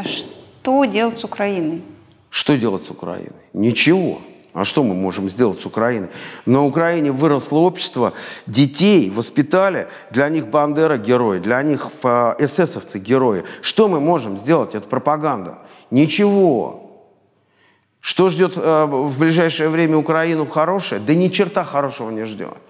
А что делать с Украиной? Что делать с Украиной? Ничего. А что мы можем сделать с Украиной? На Украине выросло общество, детей воспитали, для них Бандера – герой, для них а, эсэсовцы – герои. Что мы можем сделать? Это пропаганда. Ничего. Что ждет а, в ближайшее время Украину хорошее? Да ни черта хорошего не ждет.